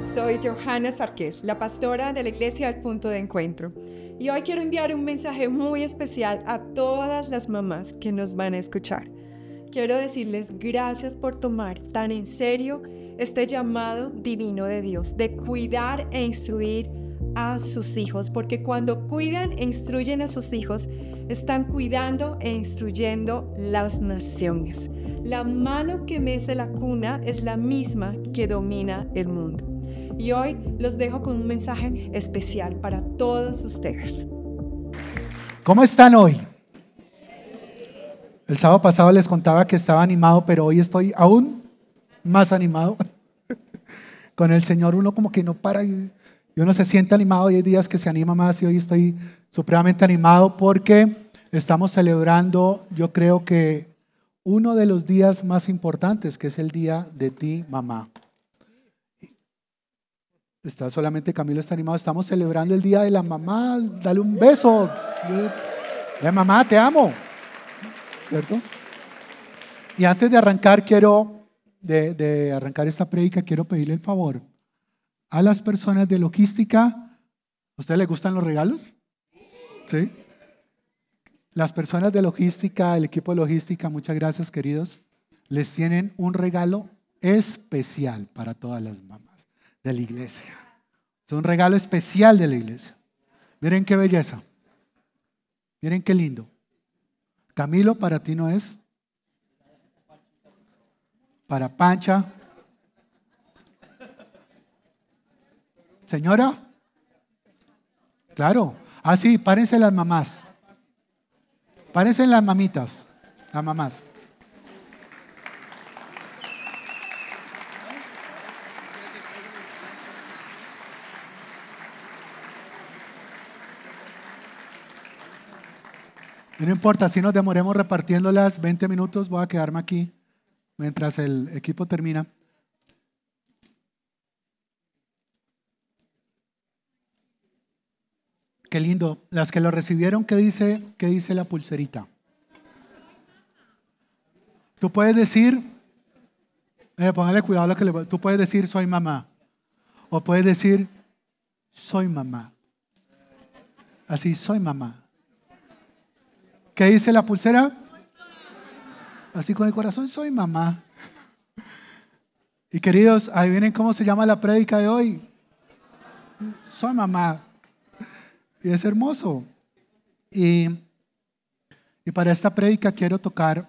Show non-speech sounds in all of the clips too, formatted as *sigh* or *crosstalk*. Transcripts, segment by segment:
soy Johanna Sarquez, la pastora de la Iglesia del Punto de Encuentro. Y hoy quiero enviar un mensaje muy especial a todas las mamás que nos van a escuchar. Quiero decirles gracias por tomar tan en serio este llamado divino de Dios de cuidar e instruir a sus hijos, porque cuando cuidan e instruyen a sus hijos, están cuidando e instruyendo las naciones. La mano que mece la cuna es la misma que domina el mundo. Y hoy los dejo con un mensaje especial para todos ustedes. ¿Cómo están hoy? El sábado pasado les contaba que estaba animado, pero hoy estoy aún más animado. *laughs* Con el Señor uno como que no para y uno se siente animado hay días que se anima más y hoy estoy supremamente animado porque estamos celebrando, yo creo que uno de los días más importantes, que es el día de ti, mamá. Está solamente Camilo está animado. Estamos celebrando el día de la mamá. Dale un beso. La mamá, te amo. ¿Cierto? Y antes de arrancar, quiero, de, arrancar esta prédica, quiero pedirle el favor a las personas de logística. ustedes les gustan los regalos? Sí. Las personas de logística, el equipo de logística, muchas gracias, queridos. Les tienen un regalo especial para todas las mamás de la iglesia. Es un regalo especial de la iglesia. Miren qué belleza. Miren qué lindo. Camilo, para ti no es. Para Pancha. Señora. Claro. Así, ah, parecen las mamás. Parecen las mamitas, las mamás. no importa, si nos demoremos repartiéndolas 20 minutos, voy a quedarme aquí mientras el equipo termina. Qué lindo. Las que lo recibieron, ¿qué dice, qué dice la pulserita? Tú puedes decir, eh, póngale cuidado a lo que le Tú puedes decir, soy mamá. O puedes decir, soy mamá. Así, soy mamá. ¿Qué dice la pulsera? Así con el corazón soy mamá. Y queridos, ahí vienen cómo se llama la prédica de hoy. Soy mamá. Y es hermoso. Y, y para esta prédica quiero tocar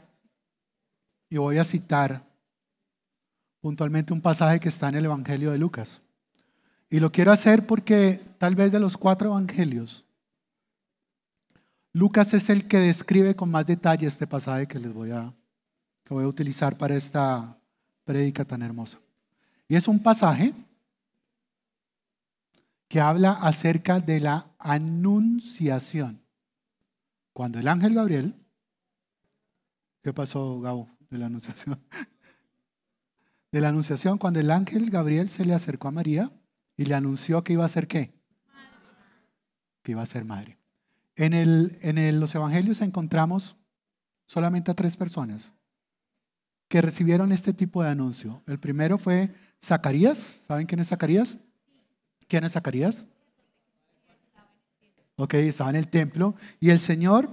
y voy a citar puntualmente un pasaje que está en el Evangelio de Lucas. Y lo quiero hacer porque tal vez de los cuatro evangelios, Lucas es el que describe con más detalle este pasaje que les voy a, voy a utilizar para esta prédica tan hermosa. Y es un pasaje que habla acerca de la anunciación. Cuando el ángel Gabriel, ¿qué pasó, Gabo, de la anunciación? *laughs* De la anunciación, cuando el ángel Gabriel se le acercó a María y le anunció que iba a ser qué? Que iba a ser madre. En, el, en los evangelios encontramos solamente a tres personas que recibieron este tipo de anuncio. El primero fue Zacarías. ¿Saben quién es Zacarías? ¿Quién es Zacarías? Ok, estaba en el templo y el Señor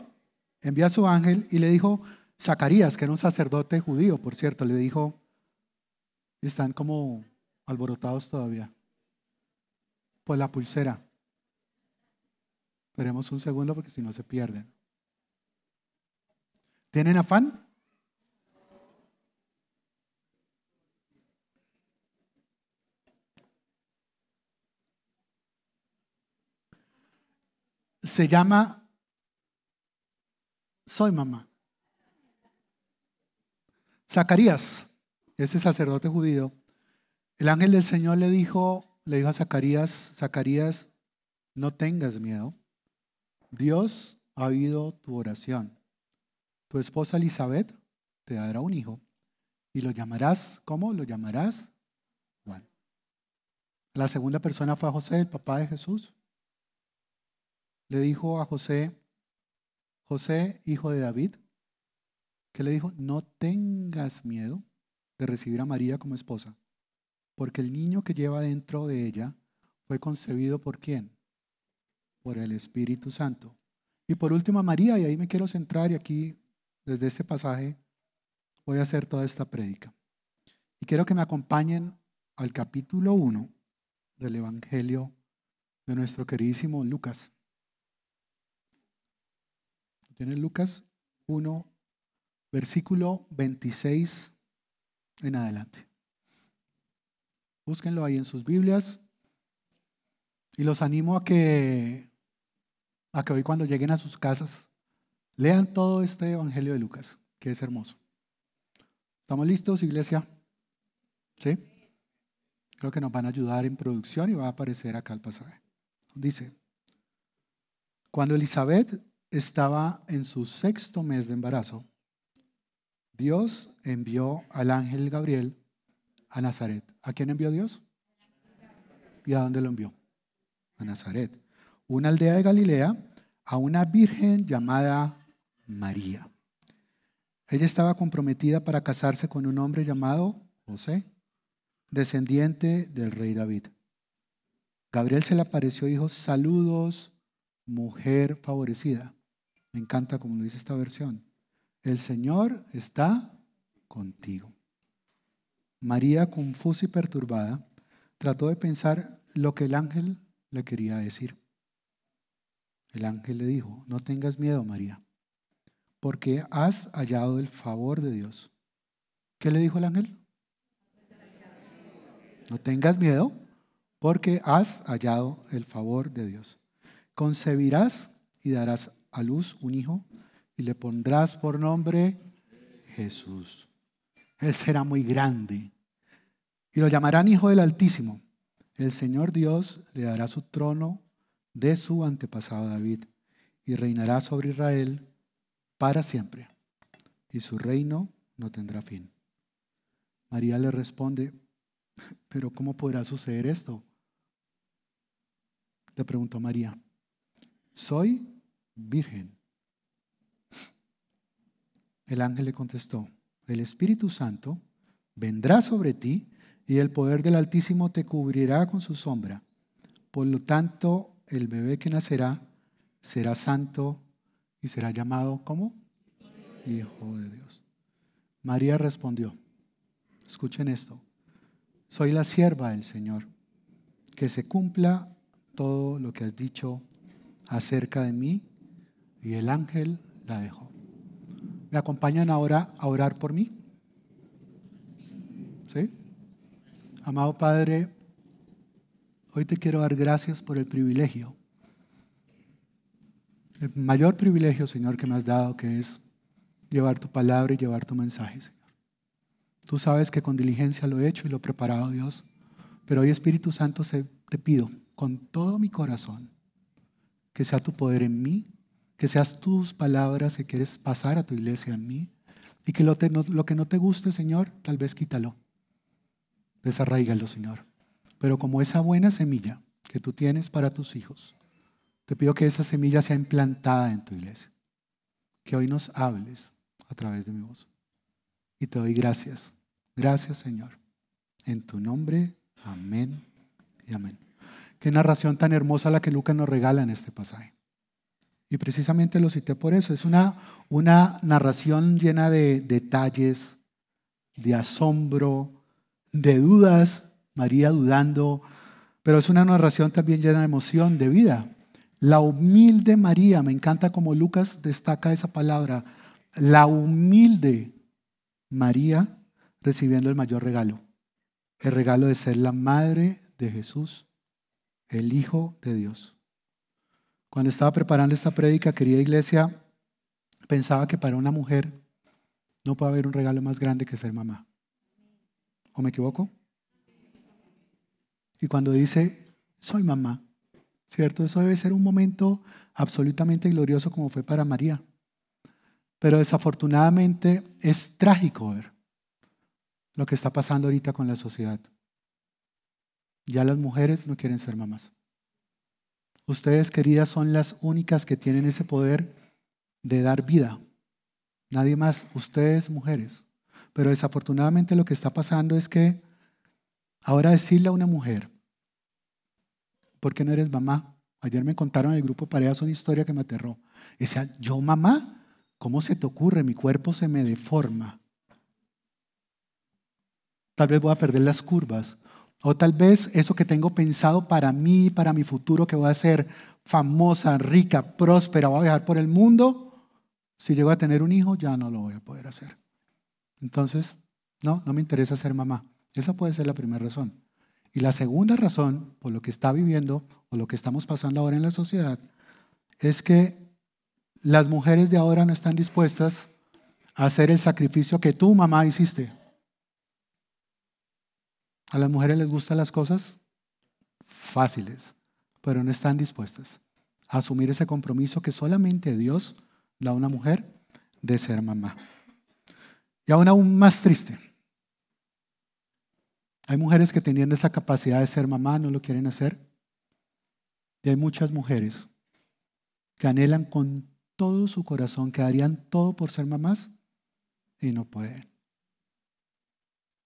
envía a su ángel y le dijo, Zacarías, que era un sacerdote judío, por cierto, le dijo, están como alborotados todavía, Por la pulsera. Esperemos un segundo porque si no se pierden. ¿Tienen afán? Se llama Soy mamá. Zacarías, ese sacerdote judío, el ángel del Señor le dijo, le dijo a Zacarías, Zacarías, no tengas miedo. Dios ha oído tu oración. Tu esposa Elizabeth te dará un hijo y lo llamarás, ¿cómo? Lo llamarás Juan. La segunda persona fue José, el papá de Jesús. Le dijo a José, José, hijo de David, que le dijo, no tengas miedo de recibir a María como esposa, porque el niño que lleva dentro de ella fue concebido por quién? por el Espíritu Santo. Y por último a María, y ahí me quiero centrar y aquí desde este pasaje voy a hacer toda esta prédica. Y quiero que me acompañen al capítulo 1 del Evangelio de nuestro queridísimo Lucas. Tiene Lucas 1, versículo 26 en adelante. Búsquenlo ahí en sus Biblias. Y los animo a que a que hoy cuando lleguen a sus casas, lean todo este Evangelio de Lucas, que es hermoso. ¿Estamos listos, iglesia? ¿Sí? Creo que nos van a ayudar en producción y va a aparecer acá el pasaje. Dice, cuando Elizabeth estaba en su sexto mes de embarazo, Dios envió al ángel Gabriel a Nazaret. ¿A quién envió Dios? ¿Y a dónde lo envió? A Nazaret una aldea de Galilea, a una virgen llamada María. Ella estaba comprometida para casarse con un hombre llamado José, descendiente del rey David. Gabriel se le apareció y dijo, saludos, mujer favorecida. Me encanta como lo dice esta versión. El Señor está contigo. María, confusa y perturbada, trató de pensar lo que el ángel le quería decir. El ángel le dijo, no tengas miedo, María, porque has hallado el favor de Dios. ¿Qué le dijo el ángel? No tengas miedo, porque has hallado el favor de Dios. Concebirás y darás a luz un hijo y le pondrás por nombre Jesús. Él será muy grande y lo llamarán Hijo del Altísimo. El Señor Dios le dará su trono de su antepasado David, y reinará sobre Israel para siempre, y su reino no tendrá fin. María le responde, *laughs* pero ¿cómo podrá suceder esto? Le preguntó María, soy virgen. El ángel le contestó, el Espíritu Santo vendrá sobre ti y el poder del Altísimo te cubrirá con su sombra. Por lo tanto, el bebé que nacerá será santo y será llamado como Hijo de Dios. María respondió, escuchen esto, soy la sierva del Señor, que se cumpla todo lo que has dicho acerca de mí y el ángel la dejó. ¿Me acompañan ahora a orar por mí? ¿Sí? Amado Padre, Hoy te quiero dar gracias por el privilegio. El mayor privilegio, Señor, que me has dado, que es llevar tu palabra y llevar tu mensaje, Señor. Tú sabes que con diligencia lo he hecho y lo he preparado, Dios. Pero hoy, Espíritu Santo, te pido con todo mi corazón que sea tu poder en mí, que seas tus palabras que quieres pasar a tu iglesia en mí y que lo, que no te guste, Señor, tal vez quítalo. Desarraígalo, Señor pero como esa buena semilla que tú tienes para tus hijos, te pido que esa semilla sea implantada en tu iglesia, que hoy nos hables a través de mi voz. Y te doy gracias, gracias Señor, en tu nombre, amén y amén. Qué narración tan hermosa la que Lucas nos regala en este pasaje. Y precisamente lo cité por eso. Es una, una narración llena de detalles, de asombro, de dudas María dudando, pero es una narración también llena de emoción, de vida. La humilde María, me encanta como Lucas destaca esa palabra, la humilde María recibiendo el mayor regalo, el regalo de ser la madre de Jesús, el Hijo de Dios. Cuando estaba preparando esta prédica, querida iglesia, pensaba que para una mujer no puede haber un regalo más grande que ser mamá. ¿O me equivoco? y cuando dice, soy mamá, ¿cierto? Eso debe ser un momento absolutamente glorioso como fue para María. Pero desafortunadamente es trágico ver lo que está pasando ahorita con la sociedad. Ya las mujeres no quieren ser mamás. Ustedes, queridas, son las únicas que tienen ese poder de dar vida. Nadie más, ustedes mujeres. Pero desafortunadamente lo que está pasando es que Ahora decirle a una mujer, ¿por qué no eres mamá? Ayer me contaron en el grupo Parejas una historia que me aterró. Y decía, ¿yo mamá? ¿Cómo se te ocurre? Mi cuerpo se me deforma. Tal vez voy a perder las curvas. O tal vez eso que tengo pensado para mí, para mi futuro, que voy a ser famosa, rica, próspera, voy a viajar por el mundo, si llego a tener un hijo ya no lo voy a poder hacer. Entonces, no, no me interesa ser mamá. Esa puede ser la primera razón. Y la segunda razón por lo que está viviendo o lo que estamos pasando ahora en la sociedad es que las mujeres de ahora no están dispuestas a hacer el sacrificio que tu mamá hiciste. A las mujeres les gustan las cosas fáciles, pero no están dispuestas a asumir ese compromiso que solamente Dios da a una mujer de ser mamá. Y aún aún más triste, hay mujeres que tenían esa capacidad de ser mamá no lo quieren hacer. Y hay muchas mujeres que anhelan con todo su corazón, que harían todo por ser mamás y no pueden.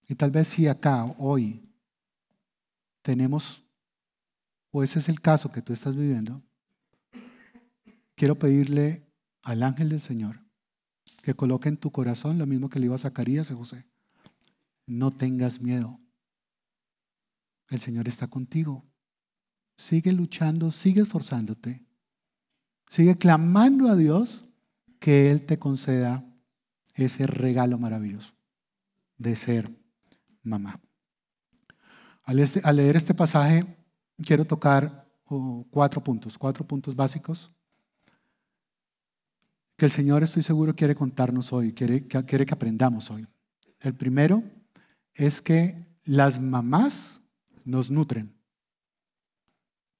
Y tal vez si acá, hoy, tenemos, o ese es el caso que tú estás viviendo, quiero pedirle al ángel del Señor que coloque en tu corazón lo mismo que le iba a Zacarías y José. No tengas miedo. El Señor está contigo. Sigue luchando, sigue esforzándote. Sigue clamando a Dios que Él te conceda ese regalo maravilloso de ser mamá. Al, este, leer este pasaje, quiero tocar oh, cuatro puntos, cuatro puntos básicos que el Señor, estoy seguro, quiere contarnos hoy, quiere, quiere que aprendamos hoy. El primero es que las mamás nos nutren.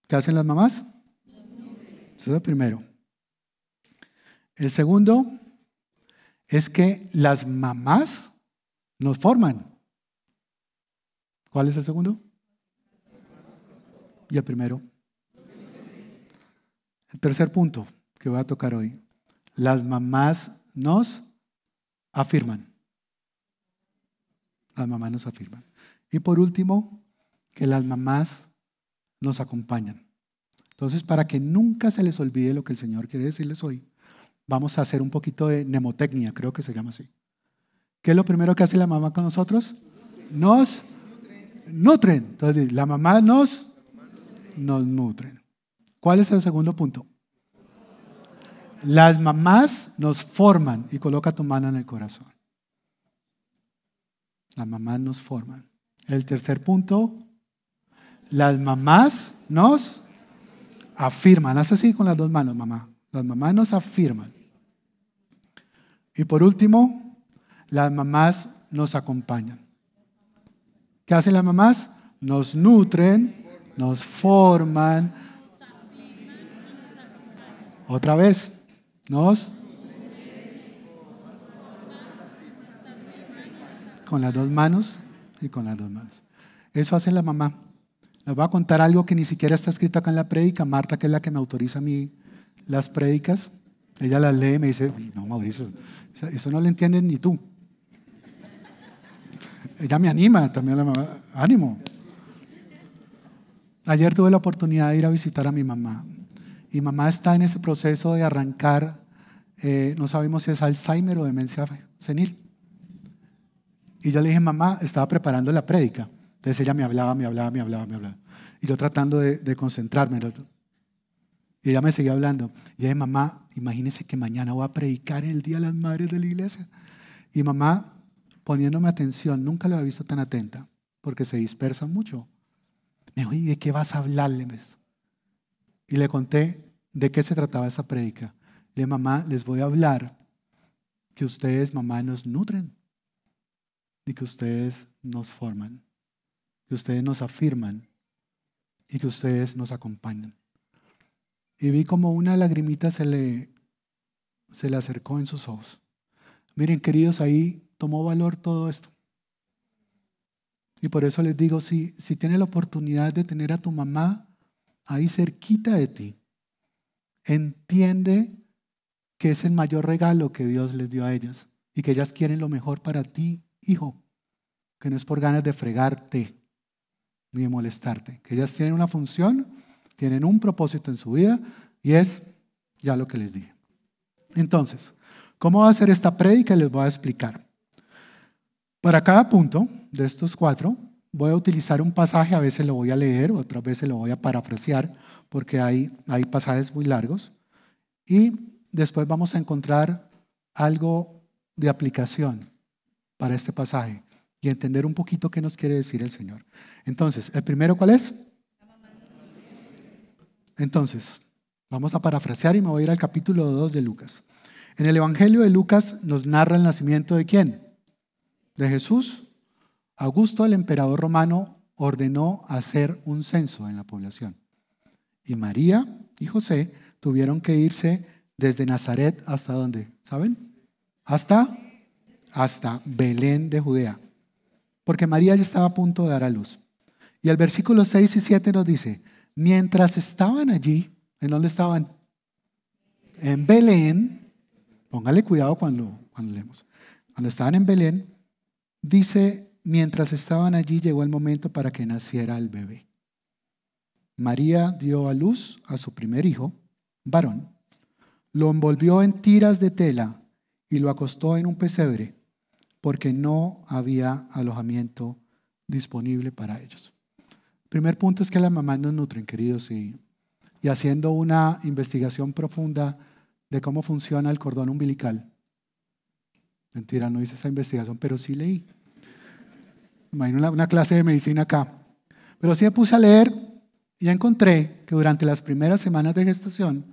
¿Qué hacen las mamás? Eso es el primero. El segundo es que las mamás nos forman. ¿Cuál es el segundo? Y el primero. El tercer punto que voy a tocar hoy. Las mamás nos afirman. Las mamás nos afirman. Y por último, que las mamás nos acompañan. Entonces, para que nunca se les olvide lo que el Señor quiere decirles hoy, vamos a hacer un poquito de nemotecnia, creo que se llama así. ¿Qué es lo primero que hace la mamá con nosotros? Nos nutren. Entonces, la mamá nos, nos nutren. ¿Cuál es el segundo punto? Las mamás nos forman y coloca tu mano en el corazón. Las mamás nos forman. El tercer punto, las mamás nos afirman. Haz así con las dos manos, mamá. Las mamás nos afirman. Y por último, las mamás nos acompañan. ¿Qué hacen las mamás? Nos nutren, nos forman. Otra vez, nos. Con las dos manos y con las dos manos. Eso hace la mamá. Les voy a contar algo que ni siquiera está escrito acá en la prédica. Marta, que es la que me autoriza a mí las prédicas, ella las lee y me dice, no, Mauricio, eso no lo entiendes ni tú. Ella me anima, también la mamá, ánimo. Ayer tuve la oportunidad de ir a visitar a mi mamá. Y mamá está en ese proceso de arrancar, eh, no sabemos si es Alzheimer o demencia senil. Y yo le dije, mamá, estaba preparando la prédica. Entonces ella me hablaba, me hablaba, me hablaba, me hablaba. Y yo tratando de, concentrarme. Y ella me seguía hablando. Y ella, mamá, imagínese que mañana voy a predicar el Día de las Madres de la Iglesia. Y mamá, poniéndome atención, nunca la había visto tan atenta, porque se dispersa mucho. Me dijo, ¿y de qué vas a hablarle? Y le conté de qué se trataba esa predica. Le mamá, les voy a hablar que ustedes, mamá, nos nutren y que ustedes nos forman que ustedes nos afirman y que ustedes nos acompañan. Y vi como una lagrimita se le, se le acercó en sus ojos. Miren, queridos, ahí tomó valor todo esto. Y por eso les digo, si, si tienes la oportunidad de tener a tu mamá ahí cerquita de ti, entiende que es el mayor regalo que Dios les dio a ellas y que ellas quieren lo mejor para ti, hijo, que no es por ganas de fregarte, ni molestarte. Que ellas tienen una función, tienen un propósito en su vida y es ya lo que les dije. Entonces, ¿cómo va a ser esta prédica? Les voy a explicar. Para cada punto de estos cuatro, voy a utilizar un pasaje, a veces lo voy a leer, otras veces lo voy a parafrasear, porque hay, hay pasajes muy largos. Y después vamos a encontrar algo de aplicación para este pasaje entender un poquito qué nos quiere decir el Señor. Entonces, ¿el primero cuál es? Entonces, vamos a parafrasear y me voy a ir al capítulo 2 de Lucas. En el Evangelio de Lucas nos narra el nacimiento de quién? De Jesús. Augusto, el emperador romano, ordenó hacer un censo en la población. Y María y José tuvieron que irse desde Nazaret hasta dónde, ¿saben? Hasta hasta Belén de Judea porque María ya estaba a punto de dar a luz. Y el versículo 6 y 7 nos dice, mientras estaban allí, ¿en dónde estaban? En Belén, póngale cuidado cuando, cuando leemos, cuando estaban en Belén, dice, mientras estaban allí llegó el momento para que naciera el bebé. María dio a luz a su primer hijo, varón, lo envolvió en tiras de tela y lo acostó en un pesebre porque no había alojamiento disponible para ellos. El primer punto es que las mamás nos nutren, queridos, y, y haciendo una investigación profunda de cómo funciona el cordón umbilical. Mentira, no hice esa investigación, pero sí leí. Imagino una, clase de medicina acá. Pero sí me puse a leer y encontré que durante las primeras semanas de gestación,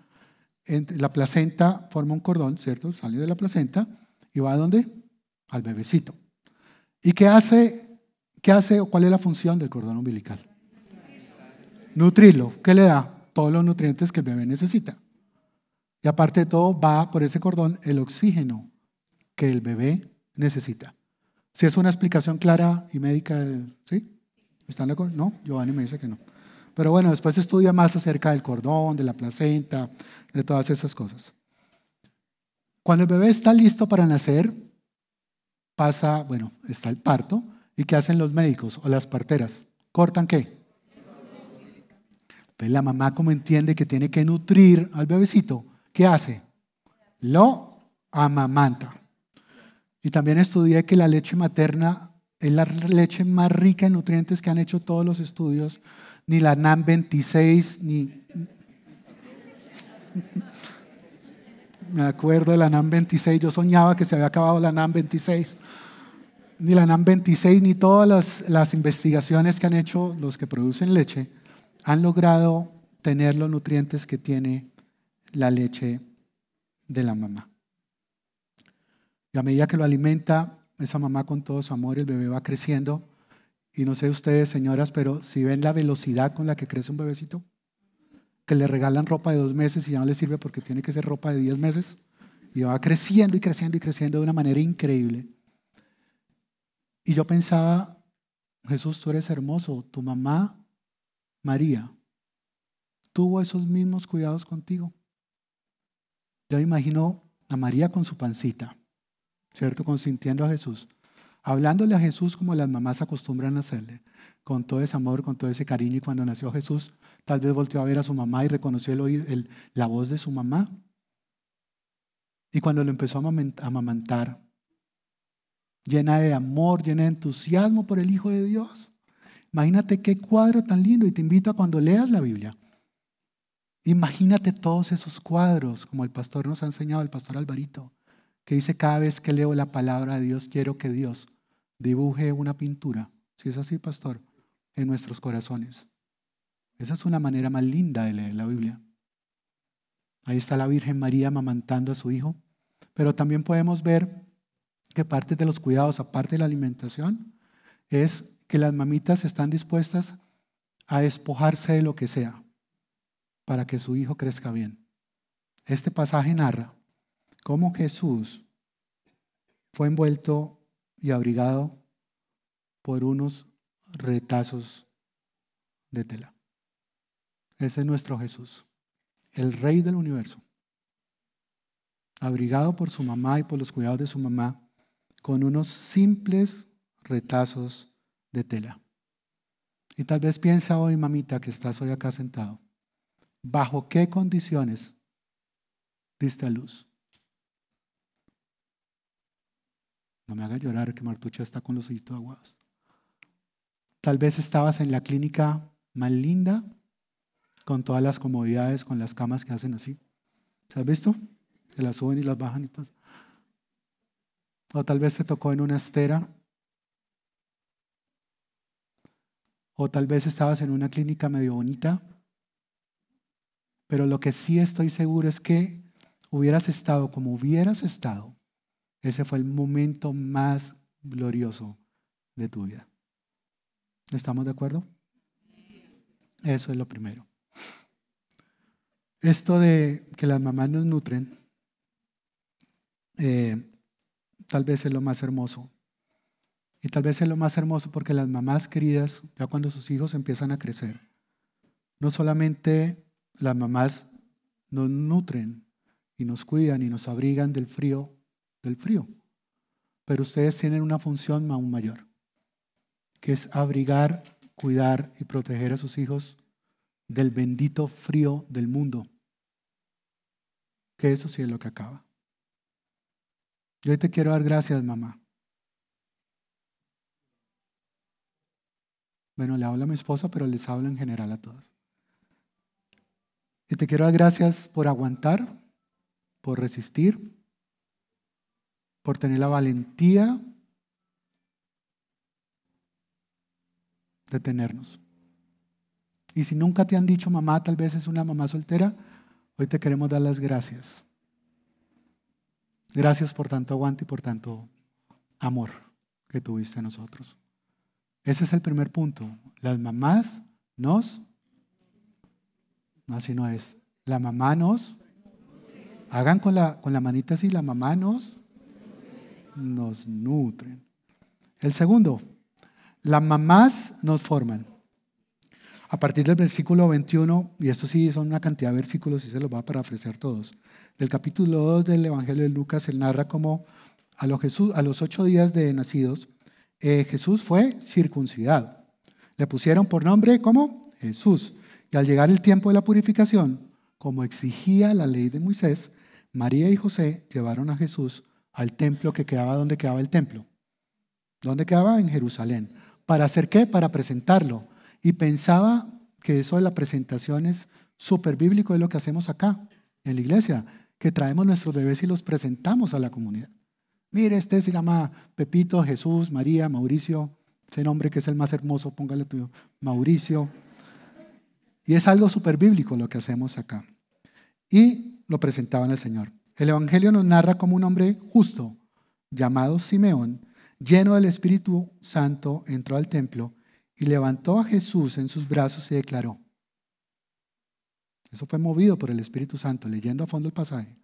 la placenta forma un cordón, ¿cierto? Sale de la placenta y va a dónde? al bebecito. ¿Y qué hace, qué hace o cuál es la función del cordón umbilical? Nutrirlo. ¿Qué le da? Todos los nutrientes que el bebé necesita. Y aparte de todo, va por ese cordón el oxígeno que el bebé necesita. Si es una explicación clara y médica, ¿sí? ¿Están de acuerdo? No, Giovanni me dice que no. Pero bueno, después estudia más acerca del cordón, de la placenta, de todas esas cosas. Cuando el bebé está listo para nacer, pasa, bueno, está el parto, ¿y qué hacen los médicos o las parteras? ¿Cortan qué? Entonces la mamá como entiende que tiene que nutrir al bebecito, ¿qué hace? Lo amamanta. Y también estudié que la leche materna es la leche más rica en nutrientes que han hecho todos los estudios, ni la NAM 26, ni... *laughs* Me acuerdo de la NAM 26, yo soñaba que se había acabado la NAM 26 ni la NAM 26, ni todas las, las, investigaciones que han hecho los que producen leche, han logrado tener los nutrientes que tiene la leche de la mamá. Y a medida que lo alimenta esa mamá con todo su amor, el bebé va creciendo. Y no sé ustedes, señoras, pero si ven la velocidad con la que crece un bebecito, que le regalan ropa de dos meses y ya no le sirve porque tiene que ser ropa de diez meses, y va creciendo y creciendo y creciendo de una manera increíble. Y yo pensaba, Jesús, tú eres hermoso, tu mamá, María, tuvo esos mismos cuidados contigo. Yo imagino a María con su pancita, ¿cierto? Consintiendo a Jesús, hablándole a Jesús como las mamás acostumbran a hacerle, con todo ese amor, con todo ese cariño. Y cuando nació Jesús, tal vez volteó a ver a su mamá y reconoció el, la voz de su mamá. Y cuando lo empezó a amamantar, llena de amor, llena de entusiasmo por el Hijo de Dios. Imagínate qué cuadro tan lindo y te invito a cuando leas la Biblia. Imagínate todos esos cuadros, como el pastor nos ha enseñado, el pastor Alvarito, que dice cada vez que leo la palabra de Dios, quiero que Dios dibuje una pintura, si es así, pastor, en nuestros corazones. Esa es una manera más linda de leer la Biblia. Ahí está la Virgen María amamantando a su hijo, pero también podemos ver que parte de los cuidados, aparte de la alimentación, es que las mamitas están dispuestas a despojarse de lo que sea para que su hijo crezca bien. Este pasaje narra cómo Jesús fue envuelto y abrigado por unos retazos de tela. Ese es nuestro Jesús, el rey del universo, abrigado por su mamá y por los cuidados de su mamá, con unos simples retazos de tela. Y tal vez piensa hoy, mamita, que estás hoy acá sentado, ¿bajo qué condiciones diste a luz? No me haga llorar que Martucha está con los ojitos aguados. Tal vez estabas en la clínica más linda, con todas las comodidades, con las camas que hacen así. ¿Se has visto? Se las suben y las bajan y o tal vez se tocó en una estera, o tal vez estabas en una clínica medio bonita, pero lo que sí estoy seguro es que hubieras estado como hubieras estado, ese fue el momento más glorioso de tu vida. ¿Estamos de acuerdo? Eso es lo primero. Esto de que las mamás nos nutren, eh, tal vez es lo más hermoso. Y tal vez es lo más hermoso porque las mamás queridas, ya cuando sus hijos empiezan a crecer, no solamente las mamás nos nutren y nos cuidan y nos abrigan del frío, del frío, pero ustedes tienen una función aún mayor, que es abrigar, cuidar y proteger a sus hijos del bendito frío del mundo, que eso sí es lo que acaba. Yo hoy te quiero dar gracias, mamá. Bueno, le hablo a mi esposa, pero les hablo en general a todas. Y te quiero dar gracias por aguantar, por resistir, por tener la valentía de tenernos. Y si nunca te han dicho mamá, tal vez es una mamá soltera, hoy te queremos dar las gracias. Gracias por tanto aguante y por tanto amor que tuviste a nosotros. Ese es el primer punto. Las mamás nos... No, así no es. La mamá nos... Hagan con la, con la manita así, la mamá nos... Nos nutren. El segundo, las mamás nos forman. A partir del versículo 21, y esto sí son una cantidad de versículos y se los va a ofrecer todos, del capítulo 2 del Evangelio de Lucas, él narra cómo a los, Jesús, a los ocho días de nacidos, eh, Jesús fue circuncidado. Le pusieron por nombre como Jesús. Y al llegar el tiempo de la purificación, como exigía la ley de Moisés, María y José llevaron a Jesús al templo que quedaba donde quedaba el templo. ¿Dónde quedaba? En Jerusalén. ¿Para hacer qué? Para presentarlo y pensaba que eso de la presentación es súper bíblico, lo que hacemos acá, en la iglesia, que traemos nuestros bebés y los presentamos a la comunidad. Mire, este se llama Pepito, Jesús, María, Mauricio, ese nombre que es el más hermoso, póngale tuyo, Mauricio. Y es algo súper bíblico lo que hacemos acá. Y lo presentaban al Señor. El Evangelio nos narra como un hombre justo, llamado Simeón, lleno del Espíritu Santo, entró al templo y levantó a Jesús en sus brazos y declaró. Eso fue movido por el Espíritu Santo, leyendo a fondo el pasaje.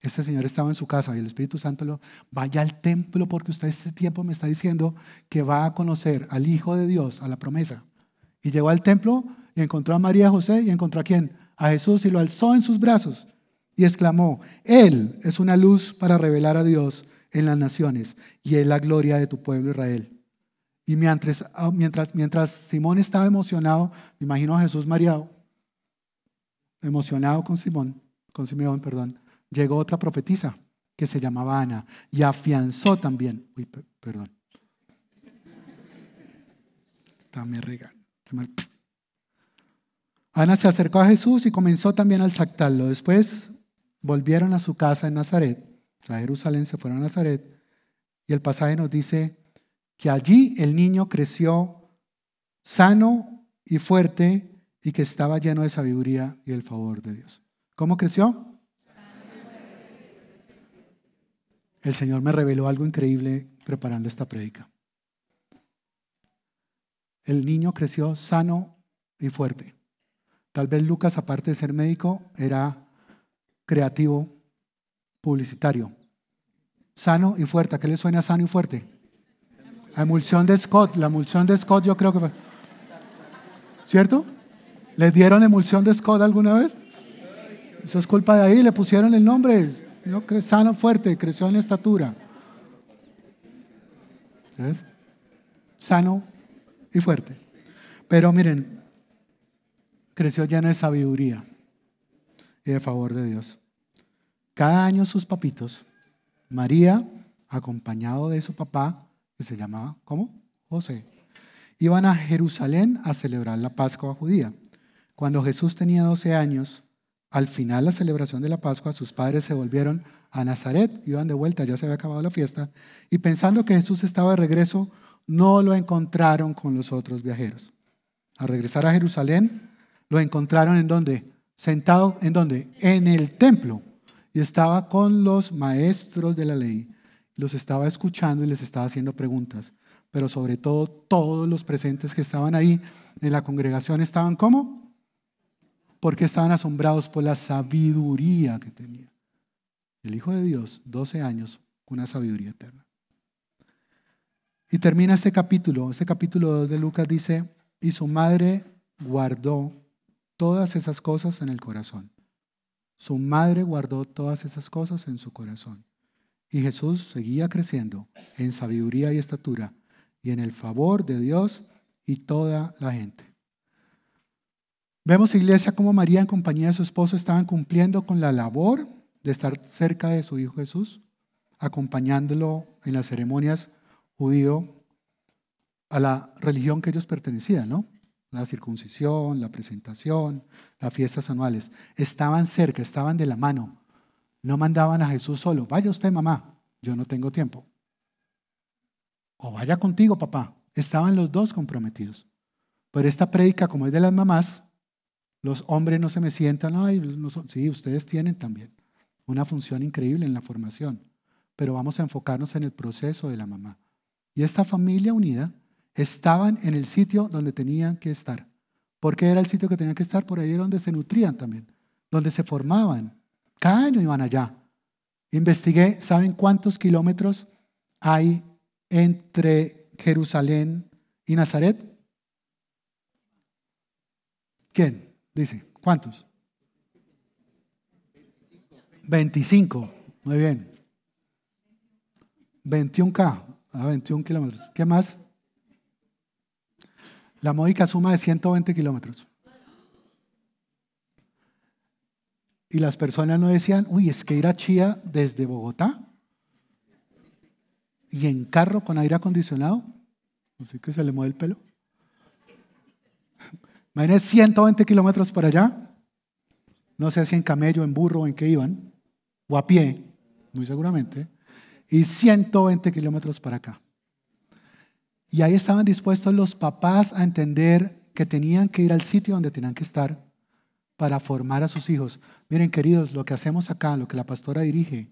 Este señor estaba en su casa y el Espíritu Santo lo vaya al templo porque usted este tiempo me está diciendo que va a conocer al Hijo de Dios, a la promesa. Y llegó al templo y encontró a María José y encontró a quién? A Jesús y lo alzó en sus brazos y exclamó, Él es una luz para revelar a Dios en las naciones y es la gloria de tu pueblo Israel. Y mientras, ah, mientras, mientras Simón estaba emocionado, me imagino a Jesús mareado, emocionado con Simón, con Simeón, perdón, llegó otra profetisa que se llamaba Ana y afianzó también, uy, perdón, me regalo. Ana se acercó a Jesús y comenzó también a sacarlo. Después volvieron a su casa en Nazaret, a Jerusalén se fueron a Nazaret, y el pasaje nos dice que allí el niño creció sano y fuerte y que estaba lleno de sabiduría y el favor de Dios. ¿Cómo creció? El Señor me reveló algo increíble preparando esta prédica. El niño creció sano y fuerte. Tal vez Lucas, aparte de ser médico, era creativo, publicitario. Sano y fuerte. ¿A qué le suena sano y fuerte? La emulsión de Scott, la emulsión de Scott yo creo que fue. ¿Cierto? ¿Les dieron emulsión de Scott alguna vez? Eso es culpa de ahí, le pusieron el nombre. No, sano fuerte, creció en estatura. Sano y fuerte. Pero miren, creció lleno de sabiduría y de favor de Dios. Cada año sus papitos, María, acompañado de su papá, que se llamaba, ¿cómo? José. Iban a Jerusalén a celebrar la Pascua judía. Cuando Jesús tenía 12 años, al final la celebración de la Pascua, sus padres se volvieron a Nazaret, iban de vuelta, ya se había acabado la fiesta, y pensando que Jesús estaba de regreso, no lo encontraron con los otros viajeros. Al regresar a Jerusalén, lo encontraron en donde? Sentado en donde? En el templo. Y estaba con los maestros de la ley los estaba escuchando y les estaba haciendo preguntas, pero sobre todo todos los presentes que estaban ahí en la congregación estaban como Porque estaban asombrados por la sabiduría que tenía. El Hijo de Dios, 12 años, una sabiduría eterna. Y termina este capítulo, este capítulo 2 de Lucas dice, y su madre guardó todas esas cosas en el corazón. Su madre guardó todas esas cosas en su corazón. Y Jesús seguía creciendo en sabiduría y estatura y en el favor de Dios y toda la gente. Vemos iglesia como María en compañía de su esposo estaban cumpliendo con la labor de estar cerca de su hijo Jesús, acompañándolo en las ceremonias judío a la religión que ellos pertenecían, ¿no? La circuncisión, la presentación, las fiestas anuales. Estaban cerca, estaban de la mano, no mandaban a Jesús solo. Vaya usted, mamá, yo no tengo tiempo. O vaya contigo, papá. Estaban los dos comprometidos. Pero esta prédica, como es de las mamás, los hombres no se me sientan, ay, sí, ustedes tienen también una función increíble en la formación, pero vamos a enfocarnos en el proceso de la mamá. Y esta familia unida estaban en el sitio donde tenían que estar. Porque era el sitio que tenían que estar? Por ahí era donde se nutrían también, donde se formaban, cada año iban allá. Investigué, ¿saben cuántos kilómetros hay entre Jerusalén y Nazaret? ¿Quién? Dice, ¿cuántos? 25, muy bien. 21K, a 21 kilómetros. ¿Qué más? La módica suma de 120 kilómetros. Y las personas no decían, uy, es que ir a Chía desde Bogotá y en carro con aire acondicionado, así que se le mueve el pelo. Imagínense 120 kilómetros para allá, no sé si en camello, en burro, en qué iban, o a pie, muy seguramente, y 120 kilómetros para acá. Y ahí estaban dispuestos los papás a entender que tenían que ir al sitio donde tenían que estar para formar a sus hijos. Miren, queridos, lo que hacemos acá, lo que la pastora dirige,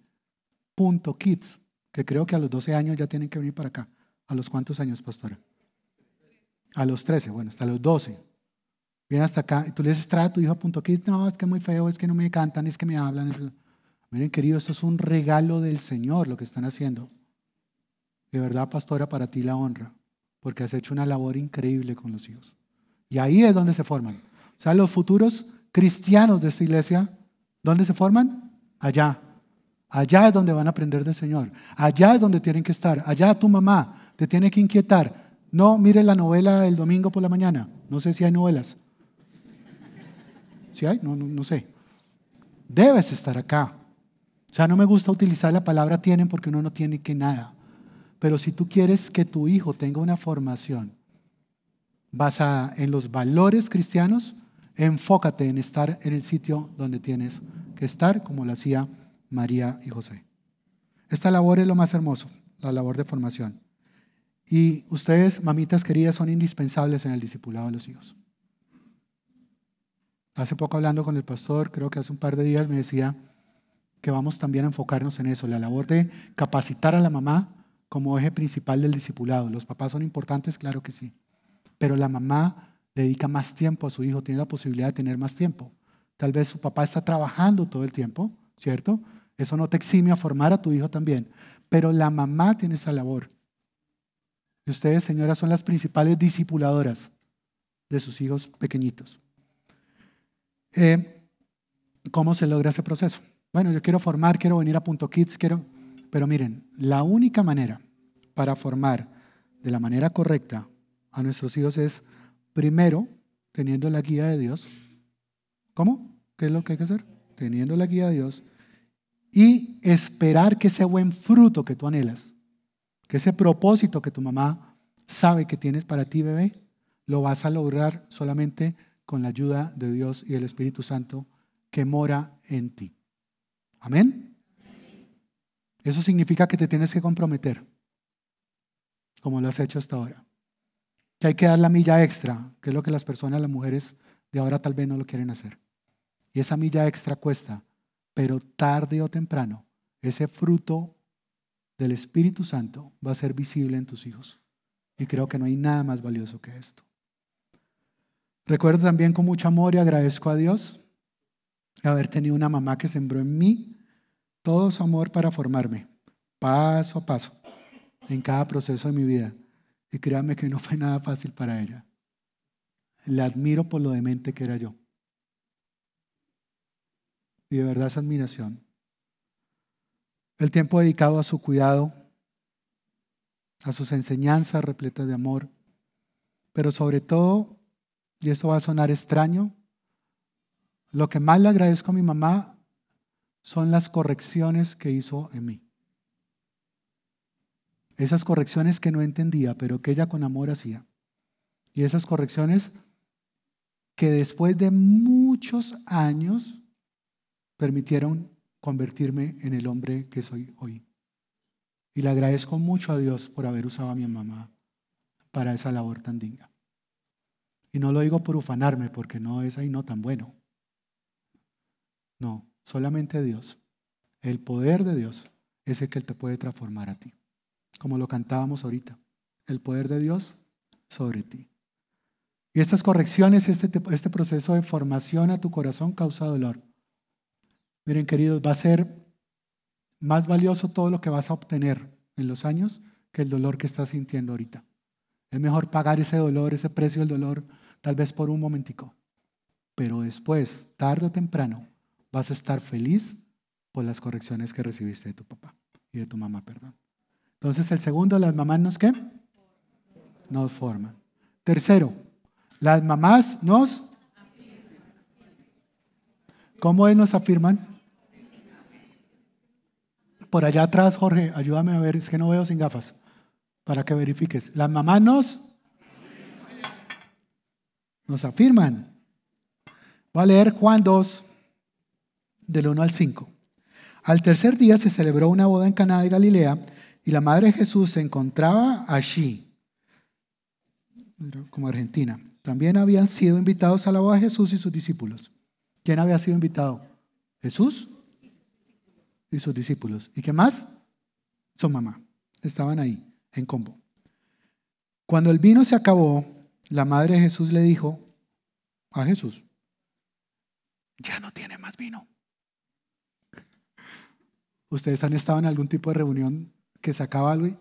punto kids, que creo que a los 12 años ya tienen que venir para acá. ¿A los cuántos años, pastora? A los 13, bueno, hasta los 12. Viene hasta acá y tú le dices, trae a tu hijo punto kids. No, es que es muy feo, es que no me cantan, es que me hablan. Miren, queridos, esto es un regalo del Señor lo que están haciendo. De verdad, pastora, para ti la honra, porque has hecho una labor increíble con los hijos. Y ahí es donde se forman. O sea, los futuros cristianos de esta iglesia, ¿dónde se forman? Allá. Allá es donde van a aprender del Señor. Allá es donde tienen que estar. Allá tu mamá te tiene que inquietar. No mire la novela el domingo por la mañana. No sé si hay novelas. Si hay? No, no, no sé. Debes estar acá. O sea, no me gusta utilizar la palabra tienen porque uno no tiene que nada. Pero si tú quieres que tu hijo tenga una formación basada en los valores cristianos, Enfócate en estar en el sitio donde tienes que estar, como lo hacía María y José. Esta labor es lo más hermoso, la labor de formación. Y ustedes, mamitas queridas, son indispensables en el discipulado de los hijos. Hace poco hablando con el pastor, creo que hace un par de días me decía que vamos también a enfocarnos en eso, la labor de capacitar a la mamá como eje principal del discipulado. Los papás son importantes, claro que sí, pero la mamá dedica más tiempo a su hijo, tiene la posibilidad de tener más tiempo. Tal vez su papá está trabajando todo el tiempo, ¿cierto? Eso no te exime a formar a tu hijo también, pero la mamá tiene esa labor. Y ustedes, señoras, son las principales discipuladoras de sus hijos pequeñitos. Eh, ¿Cómo se logra ese proceso? Bueno, yo quiero formar, quiero venir a Punto Kids, quiero... Pero miren, la única manera para formar de la manera correcta a nuestros hijos es Primero, teniendo la guía de Dios. ¿Cómo? ¿Qué es lo que hay que hacer? Teniendo la guía de Dios. Y esperar que ese buen fruto que tú anhelas, que ese propósito que tu mamá sabe que tienes para ti, bebé, lo vas a lograr solamente con la ayuda de Dios y el Espíritu Santo que mora en ti. Amén. Eso significa que te tienes que comprometer, como lo has hecho hasta ahora hay que dar la milla extra, que es lo que las personas, las mujeres de ahora tal vez no lo quieren hacer. Y esa milla extra cuesta, pero tarde o temprano, ese fruto del Espíritu Santo va a ser visible en tus hijos. Y creo que no hay nada más valioso que esto. Recuerdo también con mucho amor y agradezco a Dios haber tenido una mamá que sembró en mí todo su amor para formarme, paso a paso, en cada proceso de mi vida. Y créame que no fue nada fácil para ella. La admiro por lo demente que era yo. Y de verdad esa admiración. El tiempo dedicado a su cuidado, a sus enseñanzas repletas de amor, pero sobre todo, y esto va a sonar extraño, lo que más le agradezco a mi mamá son las correcciones que hizo en mí. Esas correcciones que no entendía, pero que ella con amor hacía. Y esas correcciones que después de muchos años permitieron convertirme en el hombre que soy hoy. Y le agradezco mucho a Dios por haber usado a mi mamá para esa labor tan digna. Y no lo digo por ufanarme, porque no es ahí no tan bueno. No, solamente Dios. El poder de Dios es el que te puede transformar a ti como lo cantábamos ahorita, el poder de Dios sobre ti. Y estas correcciones, este, este proceso de formación a tu corazón causa dolor. Miren, queridos, va a ser más valioso todo lo que vas a obtener en los años que el dolor que estás sintiendo ahorita. Es mejor pagar ese dolor, ese precio del dolor, tal vez por un momentico. Pero después, tarde o temprano, vas a estar feliz por las correcciones que recibiste de tu papá y de tu mamá, perdón. Entonces el segundo, las mamás nos qué? Nos forman. Tercero, las mamás nos... ¿Cómo nos afirman? Por allá atrás, Jorge, ayúdame a ver, es que no veo sin gafas, para que verifiques. Las mamás nos... Nos afirman. Voy a leer Juan 2, del 1 al 5. Al tercer día se celebró una boda en Caná y Galilea y la Madre de Jesús se encontraba allí, como Argentina. También habían sido invitados a la boda de Jesús y sus discípulos. ¿Quién había sido invitado? Jesús y sus discípulos. ¿Y qué más? Su mamá. Estaban ahí, en combo. Cuando el vino se acabó, la madre de Jesús le dijo a Jesús, ya no tiene más vino. *laughs* ¿Ustedes han estado en algún tipo de reunión que se acaba Luis,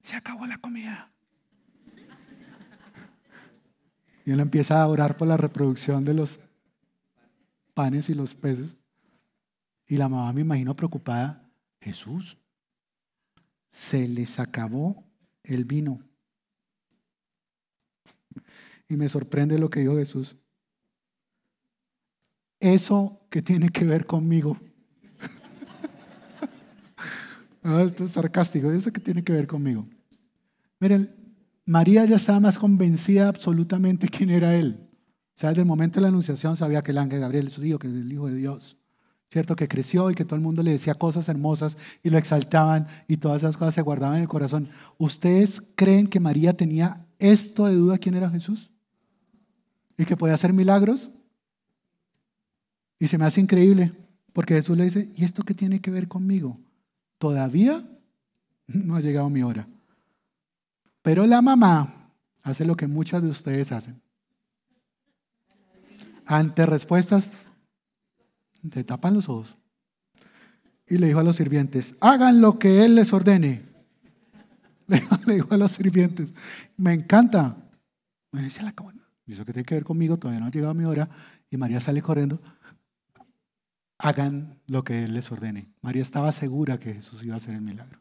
se acabó la comida. Y él empieza a orar por la reproducción de los panes y los peces. Y la mamá me imagino preocupada, Jesús, se les acabó el vino. Y me sorprende lo que dijo Jesús. Eso que tiene que ver conmigo esto es sarcástico. ¿Eso qué tiene que ver conmigo? Miren, María ya estaba más convencida absolutamente quién era él. O sea, desde el momento de la anunciación sabía que el ángel Gabriel es su hijo, que es el hijo de Dios. ¿Cierto? Que creció y que todo el mundo le decía cosas hermosas y lo exaltaban y todas esas cosas se guardaban en el corazón. ¿Ustedes creen que María tenía esto de duda quién era Jesús? ¿Y que podía hacer milagros? Y se me hace increíble, porque Jesús le dice, ¿y esto qué tiene que ver conmigo? todavía no ha llegado mi hora. Pero la mamá hace lo que muchas de ustedes hacen. Ante respuestas, te tapan los ojos. Y le dijo a los sirvientes, hagan lo que él les ordene. *laughs* Le dijo a los sirvientes, me encanta. Me dice la que tiene que ver conmigo, todavía no ha llegado mi hora. Y María sale corriendo hagan lo que Él les ordene. María estaba segura que Jesús iba a hacer el milagro.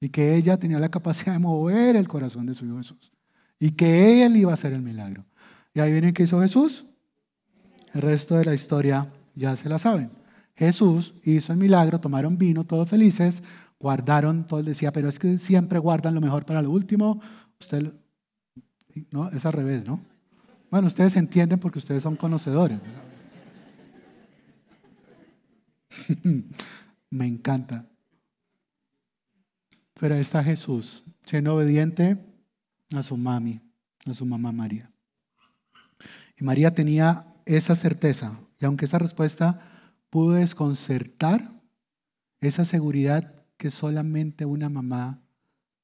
Y que ella tenía la capacidad de mover el corazón de su hijo Jesús. Y que Él iba a hacer el milagro. Y ahí viene que hizo Jesús. El resto de la historia ya se la saben. Jesús hizo el milagro, tomaron vino, todos felices, guardaron, todo decía, pero es que siempre guardan lo mejor para lo último. Usted, no, es al revés, ¿no? Bueno, ustedes entienden porque ustedes son conocedores. ¿verdad? *laughs* Me encanta. Pero ahí está Jesús, siendo obediente a su mami, a su mamá María. Y María tenía esa certeza, y aunque esa respuesta pudo desconcertar, esa seguridad que solamente una mamá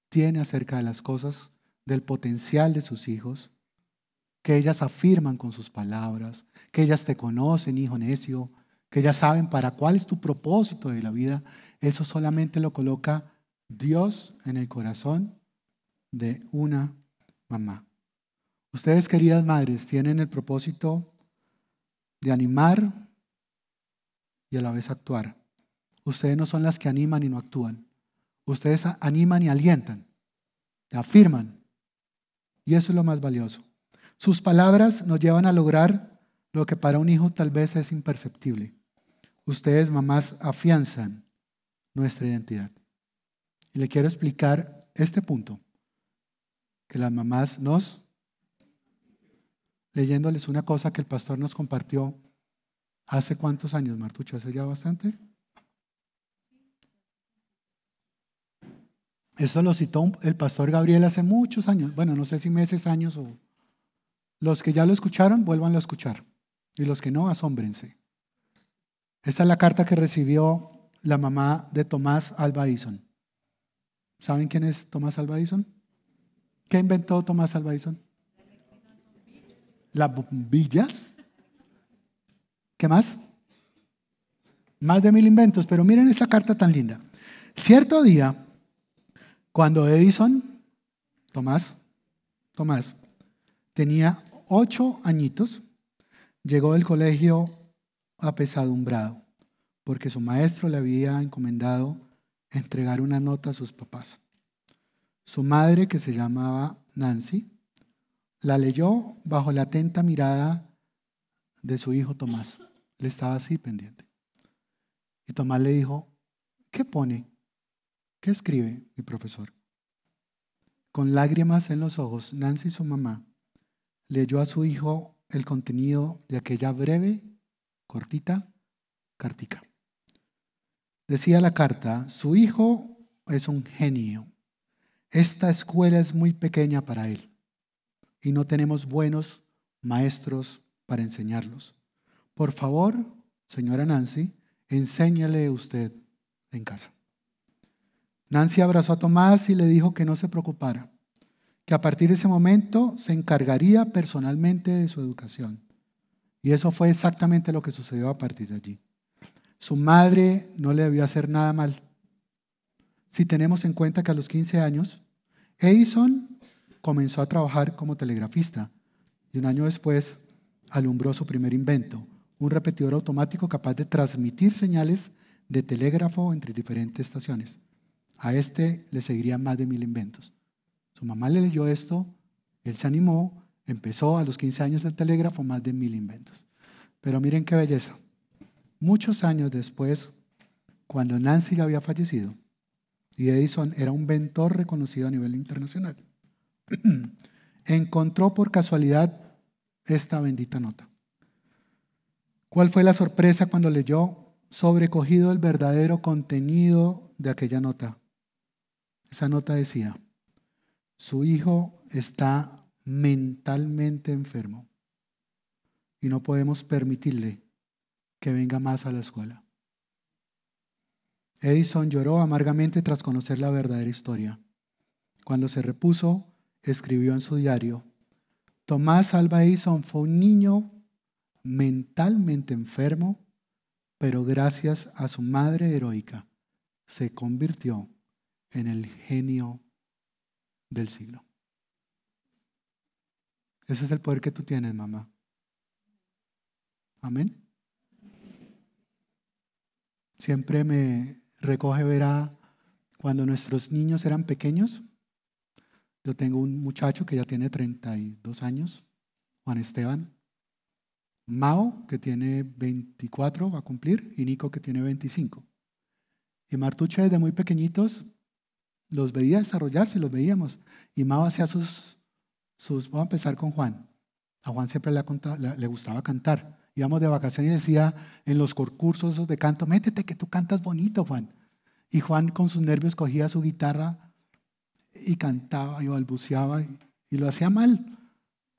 tiene acerca de las cosas, del potencial de sus hijos, que ellas afirman con sus palabras, que ellas te conocen, hijo necio, que ya saben para cuál es tu propósito de la vida, eso solamente lo coloca Dios en el corazón de una mamá. Ustedes, queridas madres, tienen el propósito de animar y a la vez actuar. Ustedes no son las que animan y no actúan. Ustedes animan y alientan, afirman. Y eso es lo más valioso. Sus palabras nos llevan a lograr lo que para un hijo tal vez es imperceptible. Ustedes, mamás, afianzan nuestra identidad. Y le quiero explicar este punto, que las mamás nos, leyéndoles una cosa que el pastor nos compartió hace cuántos años, Martucho, hace ya bastante. Eso lo citó el pastor Gabriel hace muchos años, bueno, no sé si meses, años o... Los que ya lo escucharon, vuelvan a escuchar. Y los que no, asómbrense. Esta es la carta que recibió la mamá de Tomás albaison ¿Saben quién es Tomás albaison Edison? ¿Qué inventó Tomás albaison Las bombillas. ¿Qué más? Más de mil inventos, pero miren esta carta tan linda. Cierto día, cuando Edison, Tomás, Tomás, tenía ocho añitos, Llegó del colegio apesadumbrado, porque su maestro le había encomendado entregar una nota a sus papás. Su madre, que se llamaba Nancy, la leyó bajo la atenta mirada de su hijo Tomás. Le estaba así pendiente. Y Tomás le dijo, ¿qué pone? ¿Qué escribe mi profesor? Con lágrimas en los ojos, Nancy, su mamá, leyó a su hijo el contenido de aquella breve, cortita cartica. Decía la carta, su hijo es un genio. Esta escuela es muy pequeña para él y no tenemos buenos maestros para enseñarlos. Por favor, señora Nancy, enséñale usted en casa. Nancy abrazó a Tomás y le dijo que no se preocupara, que a partir de ese momento se encargaría personalmente de su educación. Y eso fue exactamente lo que sucedió a partir de allí. Su madre no le debió hacer nada mal. Si tenemos en cuenta que a los 15 años, Edison comenzó a trabajar como telegrafista y un año después alumbró su primer invento, un repetidor automático capaz de transmitir señales de telégrafo entre diferentes estaciones. A este le seguirían más de mil inventos. Su mamá le leyó esto, él se animó, empezó a los 15 años del telégrafo, más de mil inventos. Pero miren qué belleza. Muchos años después, cuando Nancy ya había fallecido y Edison era un inventor reconocido a nivel internacional, *clears throat* encontró por casualidad esta bendita nota. ¿Cuál fue la sorpresa cuando leyó sobrecogido el verdadero contenido de aquella nota? Esa nota decía, su hijo está mentalmente enfermo y no podemos permitirle que venga más a la escuela. Edison lloró amargamente tras conocer la verdadera historia. Cuando se repuso, escribió en su diario, Tomás Alba Edison fue un niño mentalmente enfermo, pero gracias a su madre heroica se convirtió en el genio del siglo. Ese es el poder que tú tienes, mamá. Amén. Siempre me recoge ver a cuando nuestros niños eran pequeños. Yo tengo un muchacho que ya tiene 32 años, Juan Esteban. Mao, que tiene 24, va a cumplir, y Nico, que tiene 25. Y Martucha desde muy pequeñitos, los veía desarrollarse, los veíamos. Y Mao hacía sus, sus... a empezar con Juan. A Juan siempre le, gustaba cantar. Íbamos de vacaciones y decía en los concursos de canto, métete que tú cantas bonito, Juan. Y Juan con sus nervios cogía su guitarra y cantaba y balbuceaba y, lo hacía mal.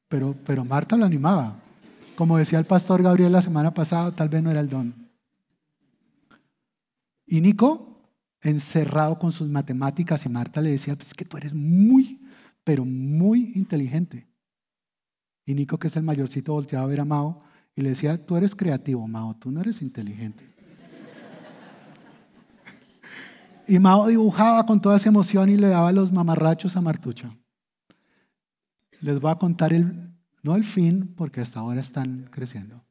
Pero, pero Marta lo animaba. Como decía el pastor Gabriel la semana pasada, tal vez no era el don. Y Nico encerrado con sus matemáticas y Marta le decía, pues que tú eres muy, pero muy inteligente. Y Nico, que es el mayorcito, volteaba a ver a Mao y le decía, tú eres creativo, Mao, tú no eres inteligente. *laughs* y Mao dibujaba con toda esa emoción y le daba los mamarrachos a Martucha. Les voy a contar el, no el fin, porque hasta ahora están creciendo.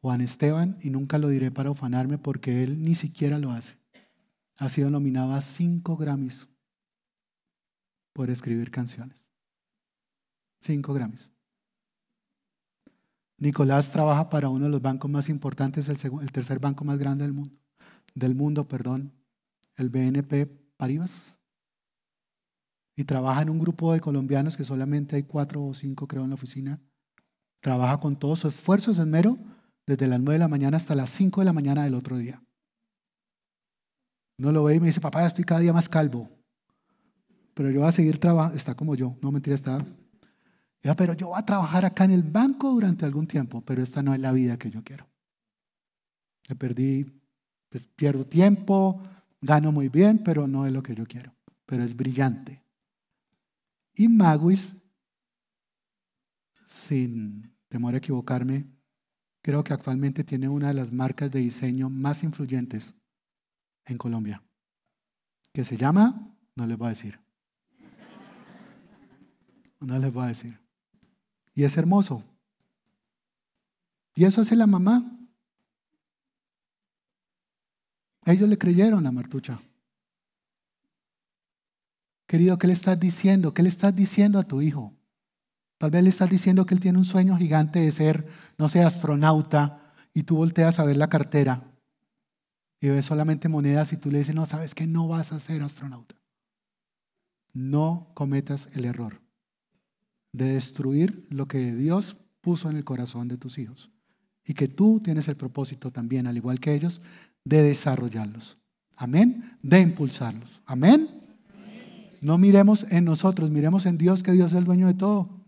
Juan Esteban, y nunca lo diré para ufanarme porque él ni siquiera lo hace ha sido nominado a cinco Grammys por escribir canciones. Cinco Grammys. Nicolás trabaja para uno de los bancos más importantes, el, el tercer banco más grande del mundo, del mundo, perdón, el BNP Paribas. Y trabaja en un grupo de colombianos que solamente hay cuatro o cinco, creo, en la oficina. Trabaja con todos sus esfuerzos en mero desde las nueve de la mañana hasta las cinco de la mañana del otro día. No lo ve y me dice, papá, estoy cada día más calvo. Pero yo voy a seguir trabajando. Está como yo, no mentira, está. Ya, pero yo voy a trabajar acá en el banco durante algún tiempo, pero esta no es la vida que yo quiero. Me perdí, pues, pierdo tiempo, gano muy bien, pero no es lo que yo quiero. Pero es brillante. Y Maguis, sin temor a equivocarme, creo que actualmente tiene una de las marcas de diseño más influyentes en Colombia, que se llama, no les voy a decir. No les voy a decir. Y es hermoso. Y eso hace la mamá. Ellos le creyeron a martucha. Querido, ¿qué le estás diciendo? ¿Qué le estás diciendo a tu hijo? Tal vez le estás diciendo que él tiene un sueño gigante de ser, no sé, astronauta, y tú volteas a ver la cartera y ves solamente monedas y tú le dices, no, sabes que no vas a ser astronauta. No cometas el error de destruir lo que Dios puso en el corazón de tus hijos y que tú tienes el propósito también, al igual que ellos, de desarrollarlos. Amén, de impulsarlos. Amén. No miremos en nosotros, miremos en Dios, que Dios es el dueño de todo.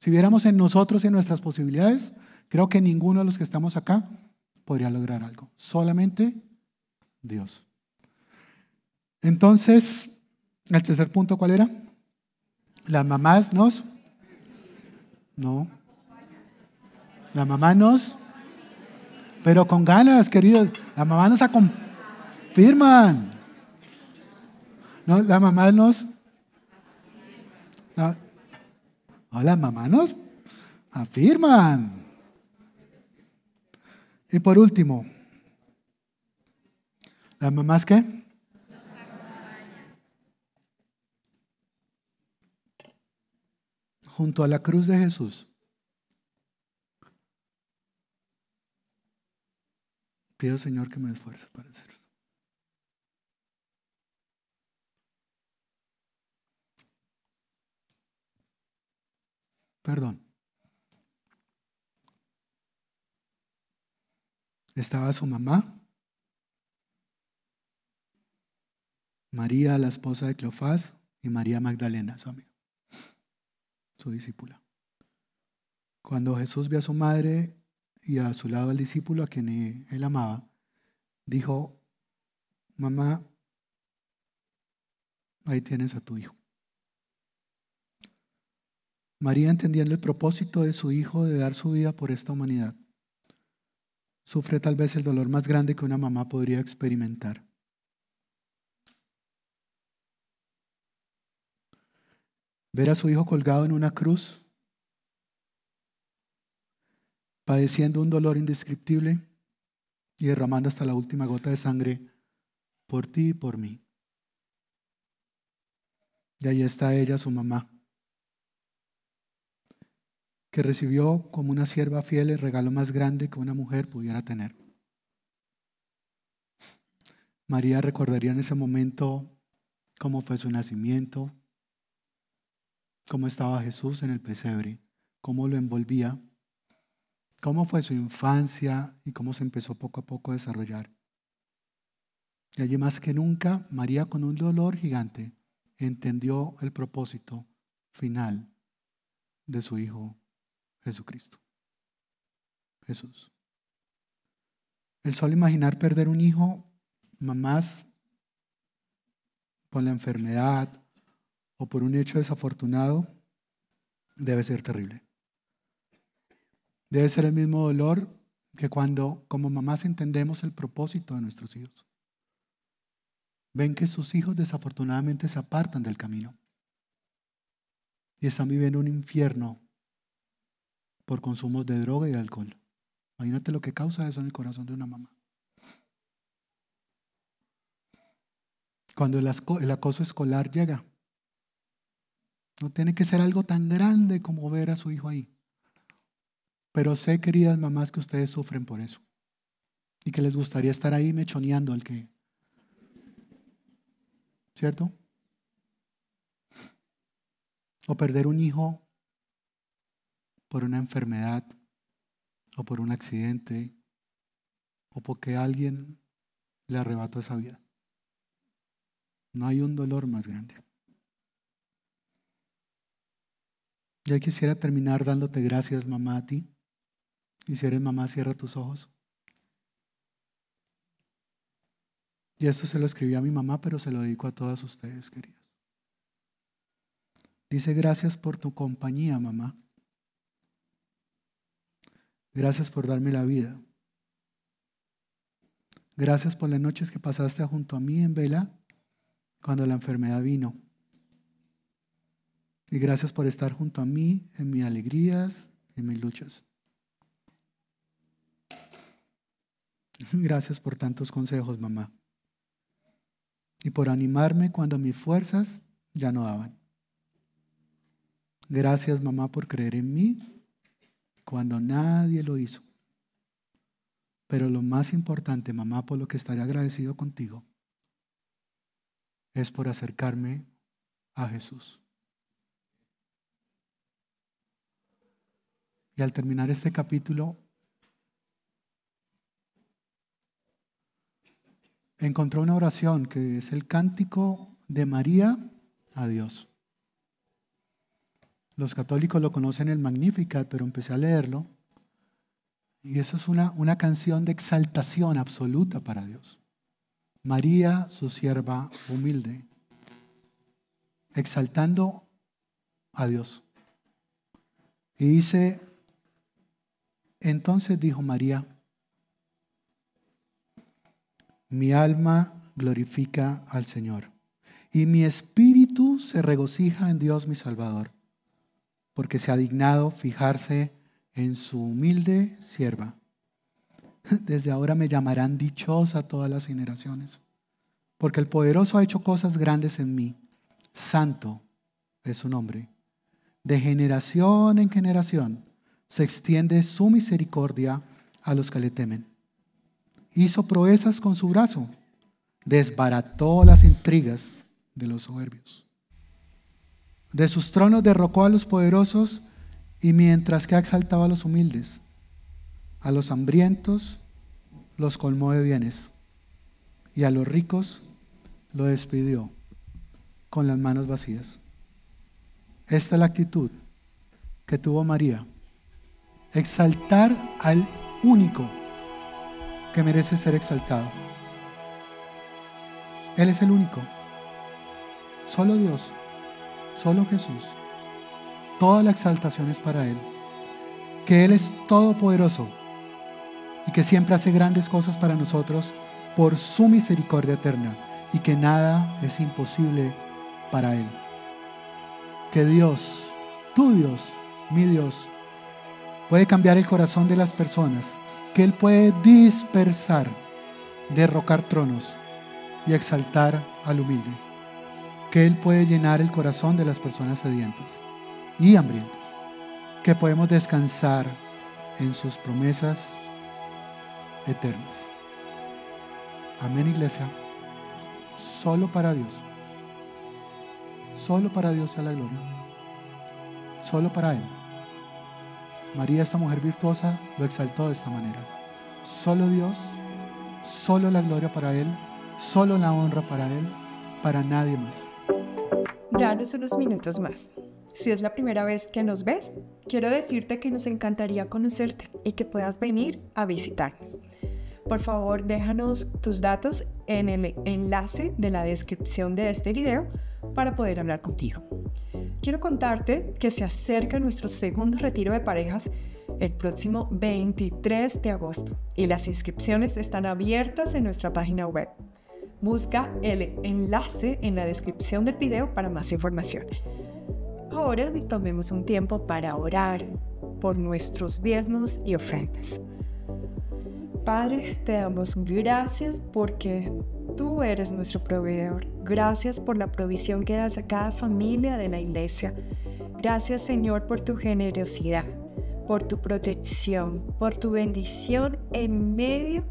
Si viéramos en nosotros, en nuestras posibilidades, creo que ninguno de los que estamos acá podría lograr algo. Solamente Dios. Entonces, el tercer punto, ¿cuál era? Las mamás nos... No. La mamá nos... Pero con ganas, queridos. La mamá nos firman. No, la mamá nos... las mamás nos afirman. Y por último, ¿Las mamás qué? Junto a la cruz de Jesús. Pido, Señor, que me esfuerce para hacerlo. Perdón. Estaba su mamá, María, la esposa de Cleofás, y María Magdalena, su amiga, su discípula. Cuando Jesús vio a su madre y a su lado al discípulo a quien él amaba, dijo, mamá, ahí tienes a tu hijo. María, entendiendo el propósito de su hijo de dar su vida por esta humanidad, sufre tal vez el dolor más grande que una mamá podría experimentar ver a su hijo colgado en una cruz, padeciendo un dolor indescriptible y derramando hasta la última gota de sangre por ti y por mí. Y ahí está ella, su mamá, que recibió como una sierva fiel el regalo más grande que una mujer pudiera tener. María recordaría en ese momento cómo fue su nacimiento, cómo estaba Jesús en el pesebre, cómo lo envolvía, cómo fue su infancia y cómo se empezó poco a poco a desarrollar. Y allí más que nunca, María con un dolor gigante entendió el propósito final de su Hijo Jesucristo. Jesús. El solo imaginar perder un hijo, mamás, por la enfermedad, o por un hecho desafortunado debe ser terrible. Debe ser el mismo dolor que cuando como mamás entendemos el propósito de nuestros hijos. Ven que sus hijos desafortunadamente se apartan del camino y están viviendo un infierno por consumos de droga y de alcohol. Imagínate lo que causa eso en el corazón de una mamá. Cuando el acoso escolar llega, no tiene que ser algo tan grande como ver a su hijo ahí. Pero sé, queridas mamás, que ustedes sufren por eso. Y que les gustaría estar ahí mechoneando al que... ¿Cierto? O perder un hijo por una enfermedad, o por un accidente, o porque alguien le arrebató esa vida. No hay un dolor más grande. Ya quisiera terminar dándote gracias, mamá, a ti. Y si eres mamá, cierra tus ojos. Y esto se lo escribí a mi mamá, pero se lo dedico a todas ustedes, queridos. Dice, gracias por tu compañía, mamá. Gracias por darme la vida. Gracias por las noches que pasaste junto a mí en vela cuando la enfermedad vino. Y gracias por estar junto a mí en mis alegrías, en mis luchas. *laughs* Gracias por tantos consejos, mamá. Y por animarme cuando mis fuerzas ya no daban. Gracias, mamá, por creer en mí cuando nadie lo hizo. Pero lo más importante, mamá, por lo que estaré agradecido contigo, es por acercarme a Jesús. Y al terminar este capítulo, encontró una oración que es el cántico de María a Dios. Los católicos lo conocen el Magnificat, pero empecé a leerlo. Y eso es una, una canción de exaltación absoluta para Dios. María, su sierva humilde, exaltando a Dios. Y dice, entonces dijo María, mi alma glorifica al Señor y mi espíritu se regocija en Dios mi Salvador, porque se ha dignado fijarse en su humilde sierva. *laughs* Desde ahora me llamarán dichosa todas las generaciones, porque el poderoso ha hecho cosas grandes en mí. Santo es su nombre. De generación en generación se extiende su misericordia a los que le temen. Hizo proezas con su brazo, desbarató las intrigas de los soberbios. De sus tronos derrocó a los poderosos y mientras que exaltaba a los humildes, a los hambrientos los colmó de bienes y a los ricos los despidió con las manos vacías. Esta es la actitud que tuvo María exaltar al único que merece ser exaltado. Él es el único. Solo Dios, solo Jesús. Toda la exaltación es para Él. Que Él es todopoderoso y que siempre hace grandes cosas para nosotros por su misericordia eterna y que nada es imposible para Él. Que Dios, tu Dios, mi Dios, puede cambiar el corazón de las personas, que Él puede dispersar, derrocar tronos y exaltar al humilde, que Él puede llenar el corazón de las personas sedientas y hambrientas, que podemos descansar en sus promesas eternas. Amén, iglesia. Solo para Dios. Solo para Dios sea la gloria. Solo para Él. María, esta mujer virtuosa, lo exaltó de esta manera. Solo Dios, solo la gloria para Él, solo la honra para Él, para nadie más. Danos unos minutos más. Si es la primera vez que nos ves, quiero decirte que nos encantaría conocerte y que puedas venir a visitarnos. Por favor, déjanos tus datos en el enlace de la descripción de este video para poder hablar contigo quiero contarte que se acerca nuestro segundo retiro de parejas el próximo 23 de agosto y las inscripciones están abiertas en nuestra página web. Busca el enlace en la descripción del video para más información. Ahora tomemos un tiempo para orar por nuestros diezmos y ofrendas. Padre, te damos gracias porque Tú eres nuestro proveedor. Gracias por la provisión que das a cada familia de la iglesia. Gracias Señor por tu generosidad, por tu protección, por tu bendición en medio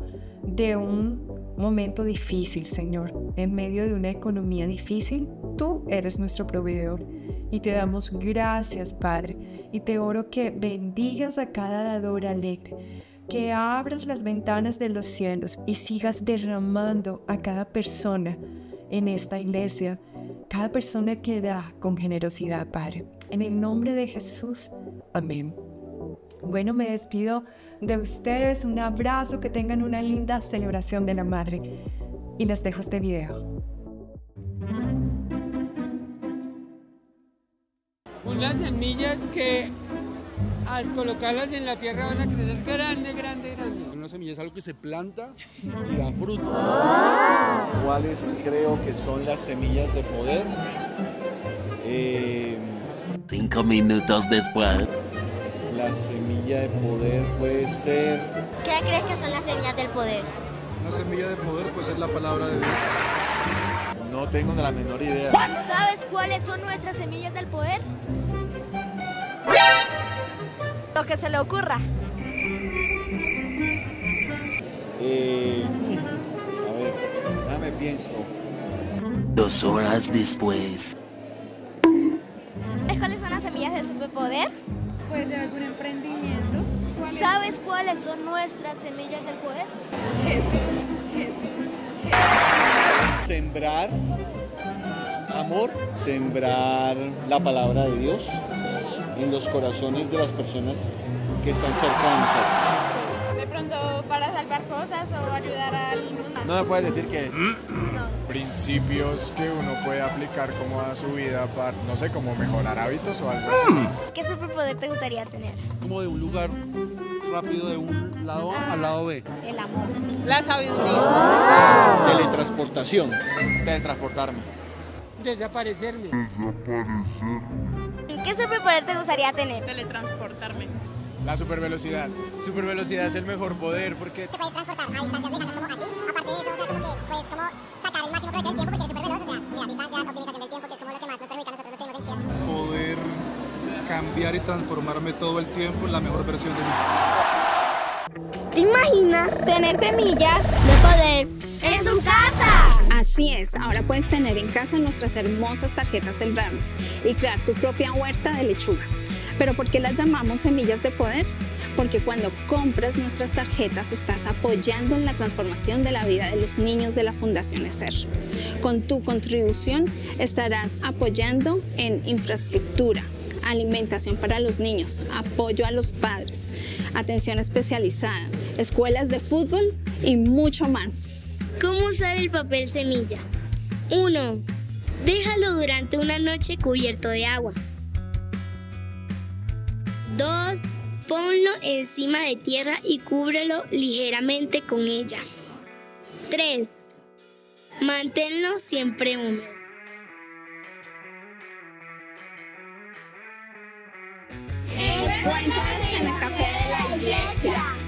de un momento difícil, Señor, en medio de una economía difícil. Tú eres nuestro proveedor y te damos gracias, Padre. Y te oro que bendigas a cada dador alegre que abras las ventanas de los cielos y sigas derramando a cada persona en esta iglesia, cada persona que da con generosidad, Padre. En el nombre de Jesús, amén. Bueno, me despido de ustedes, un abrazo, que tengan una linda celebración de la Madre y les dejo este video. Unas semillas que al colocarlas en la tierra van a crecer grande, grande, grande. Una semilla es algo que se planta y da fruto. ¿Cuáles creo que son las semillas de poder? Eh, Cinco minutos después. La semilla de poder puede ser... ¿Qué crees que son las semillas del poder? Una semilla de poder puede ser la palabra de Dios. No tengo la menor idea. ¿Sabes cuáles son nuestras semillas del poder? lo que se le ocurra. Eh, a ver, dame pienso. Dos horas después. ¿Cuáles son las semillas de superpoder? Puede ser algún emprendimiento. ¿Sabes cuáles son nuestras semillas del poder? Jesús, Jesús. Sembrar amor, sembrar la palabra de Dios, en los corazones de las personas que están cerca de nosotros. De pronto para salvar cosas o ayudar al mundo. No me puedes decir que es. Mm. Principios que uno puede aplicar como a su vida para, no sé, como mejorar hábitos o algo así. Mm. ¿Qué superpoder te gustaría tener? Como de un lugar rápido de un lado a al ah, lado B. El amor. La sabiduría. Ah. Teletransportación. Teletransportarme. Desaparecerme. Desaparecerme. ¿Qué superpoder te gustaría tener? Teletransportarme. La supervelocidad. Supervelocidad es el mejor poder porque... Te puedes transportar a distancias lejanas como así. Aparte de eso, o sea, como que puedes como sacar el máximo provecho del tiempo porque eres superveloz. O sea, mira, distancias, optimización del tiempo, que es como lo que más nos perjudica a nosotros los que vivimos en Chile. Poder cambiar y transformarme todo el tiempo en la mejor versión de mí. ¿Te imaginas tener semillas de poder en tu casa? Así es, ahora puedes tener en casa nuestras hermosas tarjetas sembradas y crear tu propia huerta de lechuga. ¿Pero por qué las llamamos semillas de poder? Porque cuando compras nuestras tarjetas estás apoyando en la transformación de la vida de los niños de la Fundación ESER. Con tu contribución estarás apoyando en infraestructura, alimentación para los niños, apoyo a los padres, atención especializada, escuelas de fútbol y mucho más. ¿Cómo usar el papel semilla? 1. Déjalo durante una noche cubierto de agua. 2. Ponlo encima de tierra y cúbrelo ligeramente con ella. 3. Manténlo siempre húmedo. en el café de la iglesia.